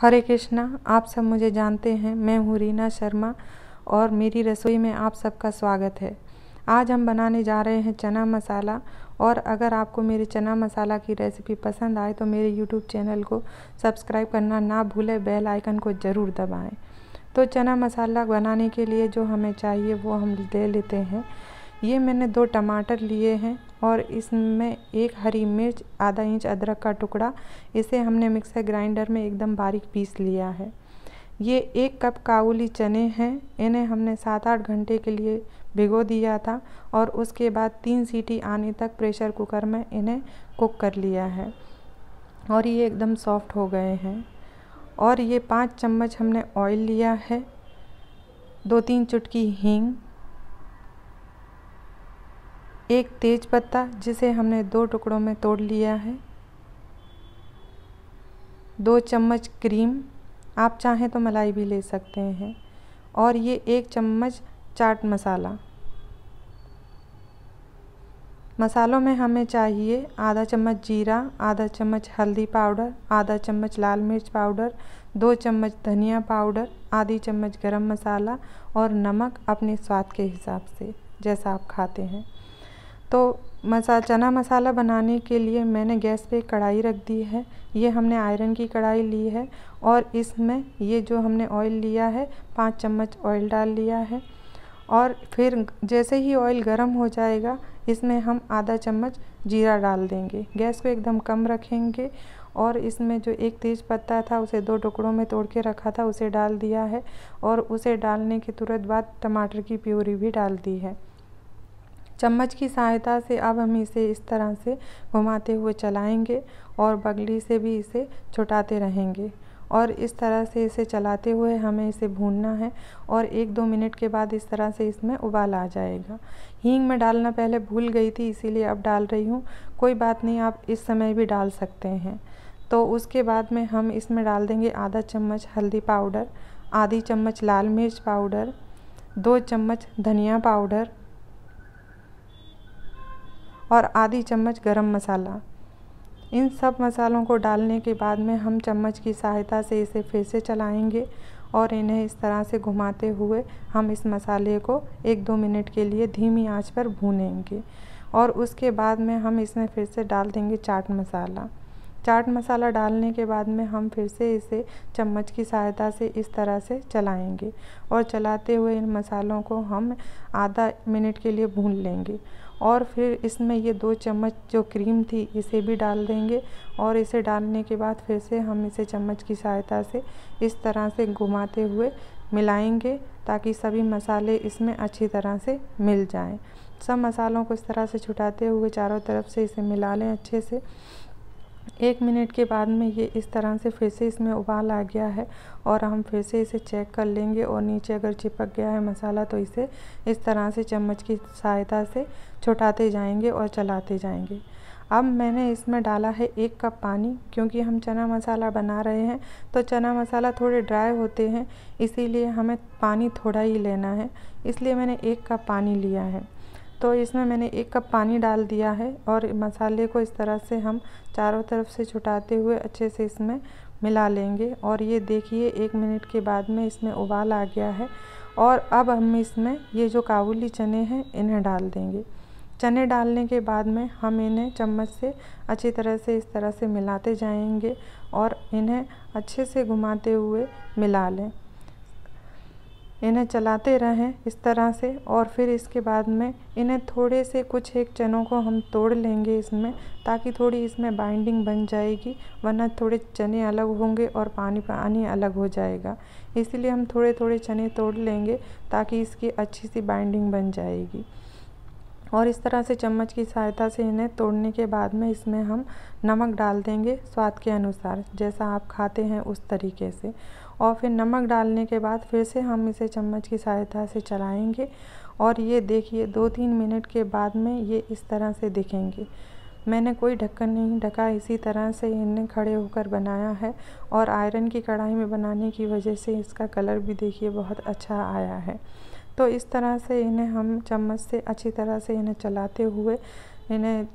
हरे कृष्णा आप सब मुझे जानते हैं मैं हूँ रीना शर्मा और मेरी रसोई में आप सबका स्वागत है आज हम बनाने जा रहे हैं चना मसाला और अगर आपको मेरे चना मसाला की रेसिपी पसंद आए तो मेरे यूट्यूब चैनल को सब्सक्राइब करना ना भूलें बेल आइकन को ज़रूर दबाएं तो चना मसाला बनाने के लिए जो हमें चाहिए वो हम ले लेते हैं ये मैंने दो टमाटर लिए हैं और इसमें एक हरी मिर्च आधा इंच अदरक का टुकड़ा इसे हमने मिक्सर ग्राइंडर में एकदम बारीक पीस लिया है ये एक कप काबुली चने हैं इन्हें हमने सात आठ घंटे के लिए भिगो दिया था और उसके बाद तीन सीटी आने तक प्रेशर कुकर में इन्हें कुक कर लिया है और ये एकदम सॉफ्ट हो गए हैं और ये पाँच चम्मच हमने ऑयल लिया है दो तीन चुटकी हींग एक तेज पत्ता जिसे हमने दो टुकड़ों में तोड़ लिया है दो चम्मच क्रीम आप चाहें तो मलाई भी ले सकते हैं और ये एक चम्मच चाट मसाला मसालों में हमें चाहिए आधा चम्मच जीरा आधा चम्मच हल्दी पाउडर आधा चम्मच लाल मिर्च पाउडर दो चम्मच धनिया पाउडर आधी चम्मच गरम मसाला और नमक अपने स्वाद के हिसाब से जैसा आप खाते हैं तो मसा चना मसाला बनाने के लिए मैंने गैस पे कढ़ाई रख दी है ये हमने आयरन की कढ़ाई ली है और इसमें ये जो हमने ऑयल लिया है पाँच चम्मच ऑयल डाल लिया है और फिर जैसे ही ऑयल गर्म हो जाएगा इसमें हम आधा चम्मच जीरा डाल देंगे गैस को एकदम कम रखेंगे और इसमें जो एक तेज पत्ता था उसे दो टुकड़ों में तोड़ के रखा था उसे डाल दिया है और उसे डालने के तुरंत बाद टमाटर की प्यूरी भी डाल दी है चम्मच की सहायता से अब हम इसे इस तरह से घुमाते हुए चलाएंगे और बगली से भी इसे छुटाते रहेंगे और इस तरह से इसे चलाते हुए हमें इसे भूनना है और एक दो मिनट के बाद इस तरह से इसमें उबाल आ जाएगा हींग में डालना पहले भूल गई थी इसीलिए अब डाल रही हूँ कोई बात नहीं आप इस समय भी डाल सकते हैं तो उसके बाद में हम इसमें डाल देंगे आधा चम्मच हल्दी पाउडर आधी चम्मच लाल मिर्च पाउडर दो चम्मच धनिया पाउडर और आधी चम्मच गरम मसाला इन सब मसालों को डालने के बाद में हम चम्मच की सहायता से इसे फिर से चलाएंगे और इन्हें इस तरह से घुमाते हुए हम इस मसाले को एक दो मिनट के लिए धीमी आंच पर भूनेंगे और उसके बाद में हम इसमें फिर से डाल देंगे चाट मसाला चाट मसाला डालने के बाद में हम फिर से इसे चम्मच की सहायता से इस तरह से चलाएंगे और चलाते हुए इन मसालों को हम आधा मिनट के लिए भून लेंगे और फिर इसमें ये दो चम्मच जो क्रीम थी इसे भी डाल देंगे और इसे डालने के बाद फिर से हम इसे चम्मच की सहायता से इस तरह से घुमाते हुए मिलाएंगे ताकि सभी मसाले इसमें अच्छी तरह से मिल जाएं सब मसालों को इस तरह से छुटाते हुए चारों तरफ से इसे मिला लें अच्छे से एक मिनट के बाद में ये इस तरह से फिर से इसमें उबाल आ गया है और हम फिर से इसे चेक कर लेंगे और नीचे अगर चिपक गया है मसाला तो इसे इस तरह से चम्मच की सहायता से छुटाते जाएंगे और चलाते जाएंगे अब मैंने इसमें डाला है एक कप पानी क्योंकि हम चना मसाला बना रहे हैं तो चना मसाला थोड़े ड्राई होते हैं इसीलिए हमें पानी थोड़ा ही लेना है इसलिए मैंने एक कप पानी लिया है तो इसमें मैंने एक कप पानी डाल दिया है और मसाले को इस तरह से हम चारों तरफ से छुटाते हुए अच्छे से इसमें मिला लेंगे और ये देखिए एक मिनट के बाद में इसमें उबाल आ गया है और अब हम इसमें ये जो काबुली चने हैं इन्हें डाल देंगे चने डालने के बाद में हम इन्हें चम्मच से अच्छी तरह से इस तरह से मिलाते जाएंगे और इन्हें अच्छे से घुमाते हुए मिला लें इन्हें चलाते रहें इस तरह से और फिर इसके बाद में इन्हें थोड़े से कुछ एक चनों को हम तोड़ लेंगे इसमें ताकि थोड़ी इसमें बाइंडिंग बन जाएगी वरना थोड़े चने अलग होंगे और पानी पानी अलग हो जाएगा इसलिए हम थोड़े थोड़े चने तोड़ लेंगे ताकि इसकी अच्छी सी बाइंडिंग बन जाएगी और इस तरह से चम्मच की सहायता से इन्हें तोड़ने के बाद में इसमें हम नमक डाल देंगे स्वाद के अनुसार जैसा आप खाते हैं उस तरीके से और फिर नमक डालने के बाद फिर से हम इसे चम्मच की सहायता से चलाएंगे और ये देखिए दो तीन मिनट के बाद में ये इस तरह से दिखेंगे मैंने कोई ढक्कन नहीं ढका इसी तरह से इन्हें खड़े होकर बनाया है और आयरन की कढ़ाई में बनाने की वजह से इसका कलर भी देखिए बहुत अच्छा आया है तो इस तरह से इन्हें हम चम्मच से अच्छी तरह से इन्हें चलाते हुए इन्हें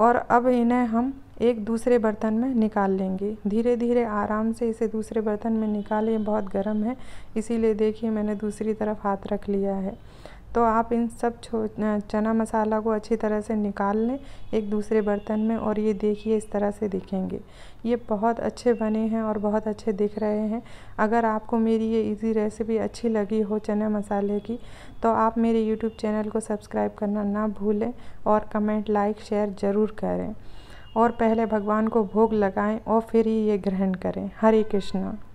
और अब इन्हें हम एक दूसरे बर्तन में निकाल लेंगे धीरे धीरे आराम से इसे दूसरे बर्तन में निकालें बहुत गर्म है इसीलिए देखिए मैंने दूसरी तरफ हाथ रख लिया है तो आप इन सब चना मसाला को अच्छी तरह से निकाल लें एक दूसरे बर्तन में और ये देखिए इस तरह से दिखेंगे ये बहुत अच्छे बने हैं और बहुत अच्छे दिख रहे हैं अगर आपको मेरी ये इजी रेसिपी अच्छी लगी हो चना मसाले की तो आप मेरे यूट्यूब चैनल को सब्सक्राइब करना ना भूलें और कमेंट लाइक शेयर ज़रूर करें और पहले भगवान को भोग लगाएं और फिर ही ये ग्रहण करें हरे कृष्णा